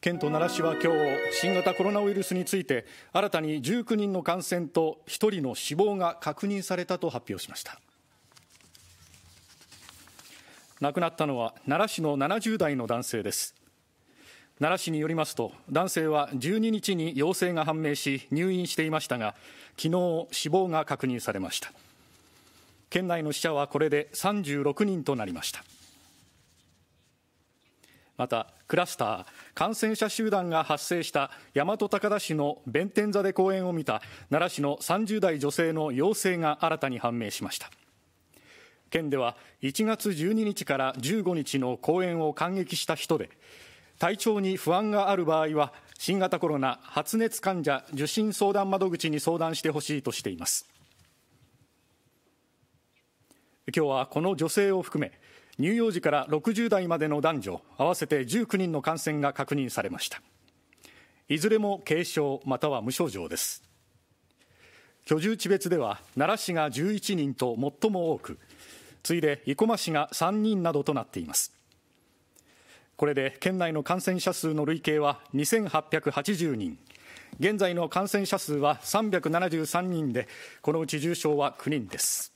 県と奈良市は今日新型コロナウイルスについて新たに19人の感染と1人の死亡が確認されたと発表しました亡くなったのは奈良市の70代の男性です奈良市によりますと男性は12日に陽性が判明し入院していましたが昨日死亡が確認されました県内の死者はこれで36人となりましたまたクラスター感染者集団が発生した大和高田市の弁天座で公演を見た奈良市の30代女性の陽性が新たに判明しました県では1月12日から15日の公演を観劇した人で体調に不安がある場合は新型コロナ発熱患者受診相談窓口に相談してほしいとしています今日はこの女性を含め乳幼児から60代までの男女合わせて19人の感染が確認されましたいずれも軽症または無症状です居住地別では奈良市が11人と最も多く次いで生駒市が3人などとなっていますこれで県内の感染者数の累計は2880人現在の感染者数は373人でこのうち重症は9人です